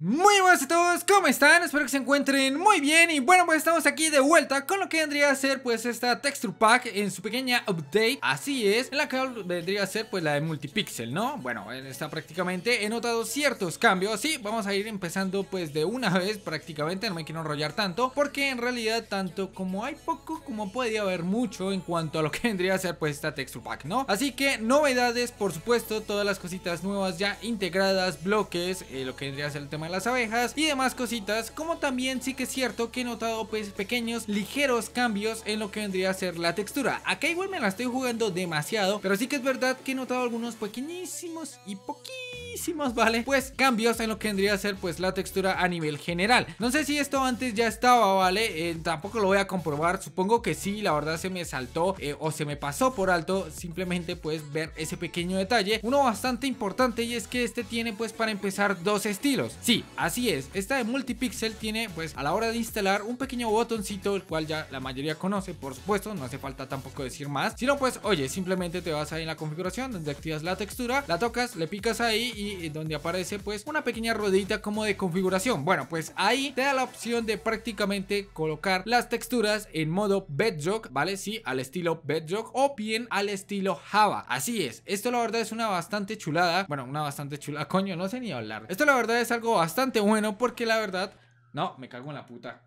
Muy buenas a todos, ¿cómo están? Espero que se encuentren muy bien y bueno, pues estamos aquí de vuelta con lo que vendría a ser pues esta texture pack en su pequeña update, así es, en la que vendría a ser pues la de multipixel, ¿no? Bueno, está prácticamente he notado ciertos cambios y vamos a ir empezando pues de una vez prácticamente, no me quiero enrollar tanto, porque en realidad tanto como hay poco como podría haber mucho en cuanto a lo que vendría a ser pues esta texture pack, ¿no? Así que novedades, por supuesto, todas las cositas nuevas ya integradas, bloques, eh, lo que vendría a ser el tema las abejas y demás cositas, como también sí que es cierto que he notado pues pequeños ligeros cambios en lo que vendría a ser la textura. Acá igual me la estoy jugando demasiado, pero sí que es verdad que he notado algunos pequeñísimos y poquitos ¿vale? Pues cambios en lo que vendría a ser pues la textura a nivel general. No sé si esto antes ya estaba, ¿vale? Eh, tampoco lo voy a comprobar, supongo que sí, la verdad se me saltó eh, o se me pasó por alto simplemente pues ver ese pequeño detalle. Uno bastante importante y es que este tiene pues para empezar dos estilos. Sí, así es, esta de multipixel tiene pues a la hora de instalar un pequeño botoncito el cual ya la mayoría conoce, por supuesto, no hace falta tampoco decir más, sino pues oye, simplemente te vas ahí en la configuración donde activas la textura, la tocas, le picas ahí y donde aparece pues una pequeña ruedita como de configuración. Bueno, pues ahí te da la opción de prácticamente colocar las texturas en modo bedrock, ¿vale? Sí, al estilo bedrock o bien al estilo Java. Así es, esto la verdad es una bastante chulada. Bueno, una bastante chula, coño, no sé ni hablar. Esto la verdad es algo bastante bueno porque la verdad... No, me cago en la puta.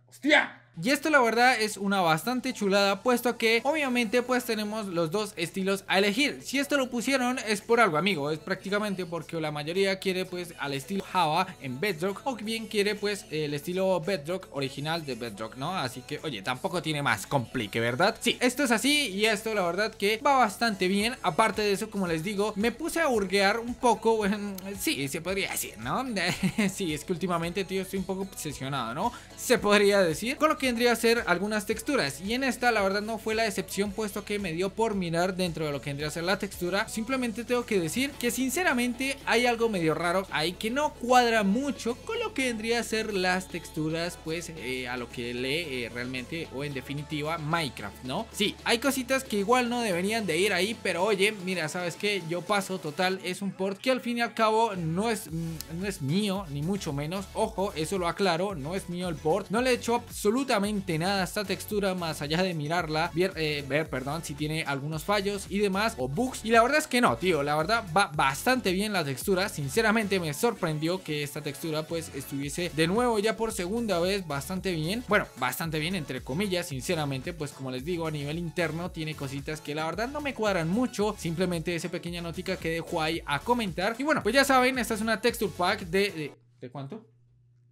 Y esto la verdad es una bastante chulada puesto que obviamente pues tenemos los dos estilos a elegir Si esto lo pusieron es por algo amigo, es prácticamente porque la mayoría quiere pues al estilo Java en Bedrock O bien quiere pues el estilo Bedrock original de Bedrock, ¿no? Así que oye, tampoco tiene más complique, ¿verdad? Sí, esto es así y esto la verdad que va bastante bien Aparte de eso, como les digo, me puse a hurguear un poco, bueno, sí, se podría decir, ¿no? sí, es que últimamente tío estoy un poco obsesionado, ¿no? Se podría decir, con lo que vendría a ser algunas texturas. Y en esta la verdad no fue la excepción puesto que me dio por mirar dentro de lo que vendría a ser la textura. Simplemente tengo que decir que sinceramente hay algo medio raro ahí que no cuadra mucho con que vendría a ser las texturas, pues eh, a lo que lee eh, realmente o en definitiva Minecraft, ¿no? Sí, hay cositas que igual no deberían de ir ahí, pero oye, mira, ¿sabes que Yo paso, total, es un port que al fin y al cabo no es, mm, no es mío, ni mucho menos. Ojo, eso lo aclaro, no es mío el port. No le he hecho absolutamente nada a esta textura más allá de mirarla, ver, eh, ver, perdón, si tiene algunos fallos y demás, o bugs. Y la verdad es que no, tío, la verdad va bastante bien la textura. Sinceramente me sorprendió que esta textura, pues estuviese de nuevo ya por segunda vez bastante bien. Bueno, bastante bien, entre comillas, sinceramente, pues como les digo, a nivel interno tiene cositas que la verdad no me cuadran mucho. Simplemente esa pequeña notica que dejo ahí a comentar. Y bueno, pues ya saben, esta es una texture pack de... ¿De, ¿de cuánto?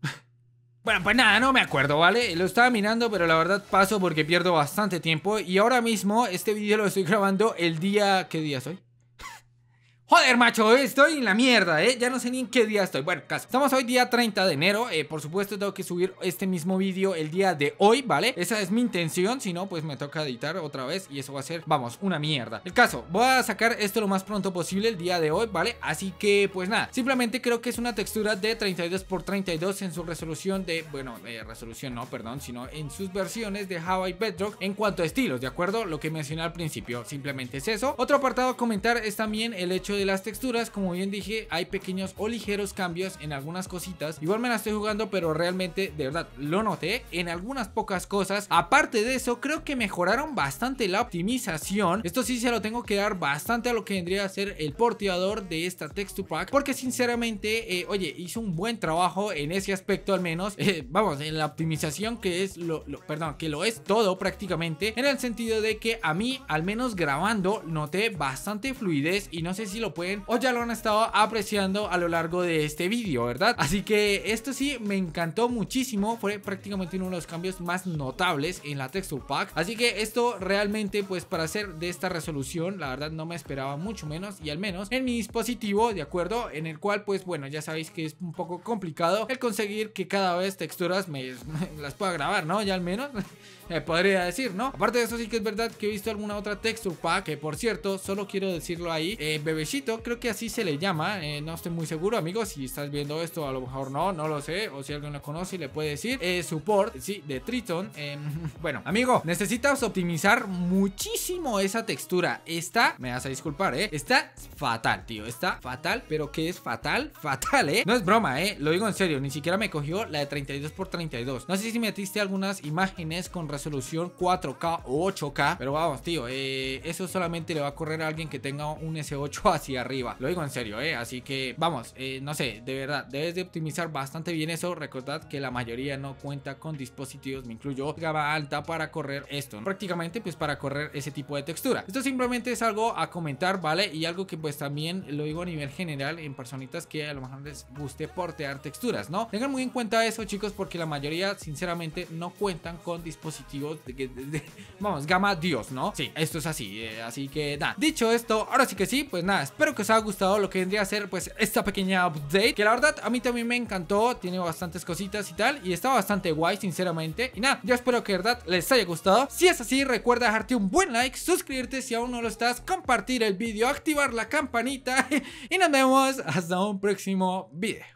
Bueno, pues nada, no me acuerdo, ¿vale? Lo estaba mirando, pero la verdad paso porque pierdo bastante tiempo. Y ahora mismo este video lo estoy grabando el día... ¿Qué día soy? Joder, macho, estoy en la mierda, ¿eh? Ya no sé ni en qué día estoy. Bueno, caso. Estamos hoy día 30 de enero. Eh, por supuesto, tengo que subir este mismo vídeo el día de hoy, ¿vale? Esa es mi intención. Si no, pues me toca editar otra vez y eso va a ser, vamos, una mierda. El caso, voy a sacar esto lo más pronto posible el día de hoy, ¿vale? Así que, pues nada. Simplemente creo que es una textura de 32x32 en su resolución de... Bueno, eh, resolución no, perdón, sino en sus versiones de Hawaii y Bedrock en cuanto a estilos, ¿de acuerdo? Lo que mencioné al principio. Simplemente es eso. Otro apartado a comentar es también el hecho de de las texturas, como bien dije, hay pequeños o ligeros cambios en algunas cositas. Igual me la estoy jugando, pero realmente, de verdad, lo noté en algunas pocas cosas. Aparte de eso, creo que mejoraron bastante la optimización. Esto sí se lo tengo que dar bastante a lo que vendría a ser el porteador de esta texture pack. Porque sinceramente, eh, oye, hizo un buen trabajo en ese aspecto al menos. Eh, vamos, en la optimización que es lo, lo, perdón, que lo es todo prácticamente. En el sentido de que a mí, al menos grabando, noté bastante fluidez y no sé si lo pueden o ya lo han estado apreciando a lo largo de este vídeo, ¿verdad? Así que esto sí me encantó muchísimo, fue prácticamente uno de los cambios más notables en la texture pack, así que esto realmente pues para hacer de esta resolución, la verdad no me esperaba mucho menos y al menos en mi dispositivo, ¿de acuerdo? En el cual pues bueno, ya sabéis que es un poco complicado el conseguir que cada vez texturas me, las pueda grabar, ¿no? Ya al menos me eh, podría decir, ¿no? Aparte de eso sí que es verdad que he visto alguna otra texture pack, que por cierto, solo quiero decirlo ahí, eh, bebecito creo que así se le llama. Eh, no estoy muy seguro, amigos. Si estás viendo esto, a lo mejor no, no lo sé. O si alguien lo conoce y le puede decir. Eh, support, sí, de Triton. Em, bueno, amigo, necesitas optimizar muchísimo esa textura. Esta, me vas a disculpar, ¿eh? Está fatal, tío. Está fatal, pero que es fatal, fatal, ¿eh? No es broma, ¿eh? Lo digo en serio. Ni siquiera me cogió la de 32 x 32 No sé si me metiste algunas imágenes con resolución 4K o 8K. Pero vamos, tío. Eh, eso solamente le va a correr a alguien que tenga un S8 así arriba. Lo digo en serio, ¿eh? Así que vamos, eh, no sé, de verdad, debes de optimizar bastante bien eso. Recordad que la mayoría no cuenta con dispositivos, me incluyo, gama alta para correr esto. Prácticamente pues para correr ese tipo de textura. Esto simplemente es algo a comentar, ¿vale? Y algo que pues también lo digo a nivel general en personitas que a lo mejor les guste portear texturas, ¿no? Tengan muy en cuenta eso, chicos, porque la mayoría, sinceramente, no cuentan con dispositivos de, vamos, gama Dios, ¿no? Sí, esto es así, eh, así que nada. Dicho esto, ahora sí que sí, pues nada, espero que os haya gustado lo que vendría a ser pues esta pequeña update Que la verdad a mí también me encantó, tiene bastantes cositas y tal Y está bastante guay sinceramente Y nada, yo espero que de verdad les haya gustado Si es así recuerda dejarte un buen like, suscribirte si aún no lo estás Compartir el vídeo, activar la campanita Y nos vemos hasta un próximo vídeo